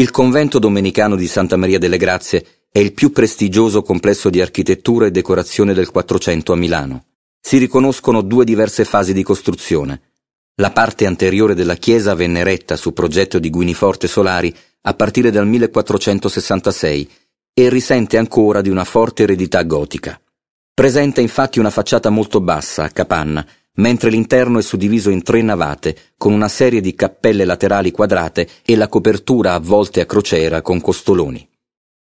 Il convento domenicano di Santa Maria delle Grazie è il più prestigioso complesso di architettura e decorazione del Quattrocento a Milano. Si riconoscono due diverse fasi di costruzione. La parte anteriore della chiesa venne retta su progetto di Guiniforte Solari a partire dal 1466 e risente ancora di una forte eredità gotica. Presenta infatti una facciata molto bassa, a capanna, mentre l'interno è suddiviso in tre navate, con una serie di cappelle laterali quadrate e la copertura a volte a crociera con costoloni.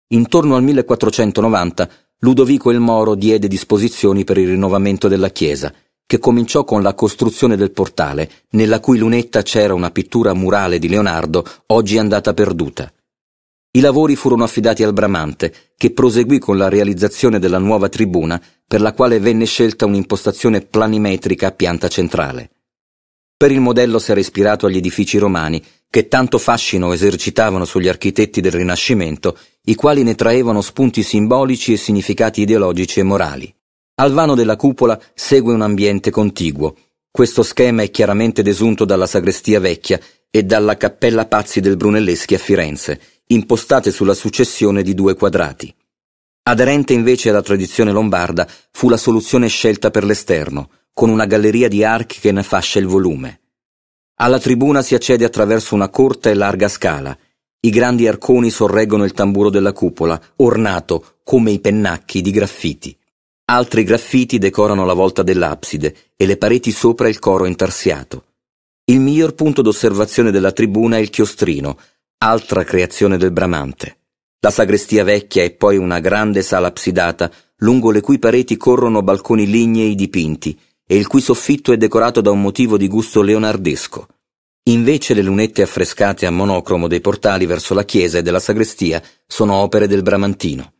Intorno al 1490 Ludovico il Moro diede disposizioni per il rinnovamento della chiesa, che cominciò con la costruzione del portale, nella cui lunetta c'era una pittura murale di Leonardo, oggi andata perduta. I lavori furono affidati al Bramante, che proseguì con la realizzazione della nuova tribuna, per la quale venne scelta un'impostazione planimetrica a pianta centrale. Per il modello si era ispirato agli edifici romani, che tanto fascino esercitavano sugli architetti del Rinascimento, i quali ne traevano spunti simbolici e significati ideologici e morali. Al vano della cupola segue un ambiente contiguo. Questo schema è chiaramente desunto dalla sagrestia vecchia e dalla cappella Pazzi del Brunelleschi a Firenze, impostate sulla successione di due quadrati. Aderente invece alla tradizione lombarda fu la soluzione scelta per l'esterno, con una galleria di archi che ne fascia il volume. Alla tribuna si accede attraverso una corta e larga scala. I grandi arconi sorreggono il tamburo della cupola, ornato come i pennacchi di graffiti. Altri graffiti decorano la volta dell'abside e le pareti sopra il coro intarsiato. Il miglior punto d'osservazione della tribuna è il chiostrino, altra creazione del Bramante. La sagrestia vecchia è poi una grande sala absidata, lungo le cui pareti corrono balconi lignei dipinti e il cui soffitto è decorato da un motivo di gusto leonardesco. Invece le lunette affrescate a monocromo dei portali verso la chiesa e della sagrestia sono opere del Bramantino.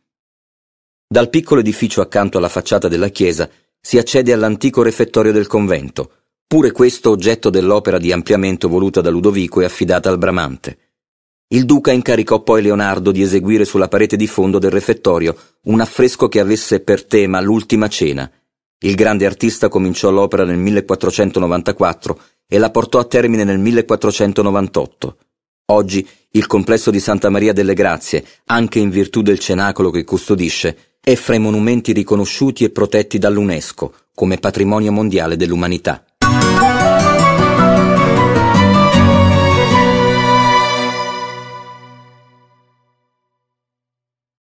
Dal piccolo edificio accanto alla facciata della chiesa si accede all'antico refettorio del convento, pure questo oggetto dell'opera di ampliamento voluta da Ludovico e affidata al Bramante. Il duca incaricò poi Leonardo di eseguire sulla parete di fondo del refettorio un affresco che avesse per tema l'ultima cena. Il grande artista cominciò l'opera nel 1494 e la portò a termine nel 1498. Oggi il complesso di Santa Maria delle Grazie, anche in virtù del cenacolo che custodisce, è fra i monumenti riconosciuti e protetti dall'UNESCO come patrimonio mondiale dell'umanità.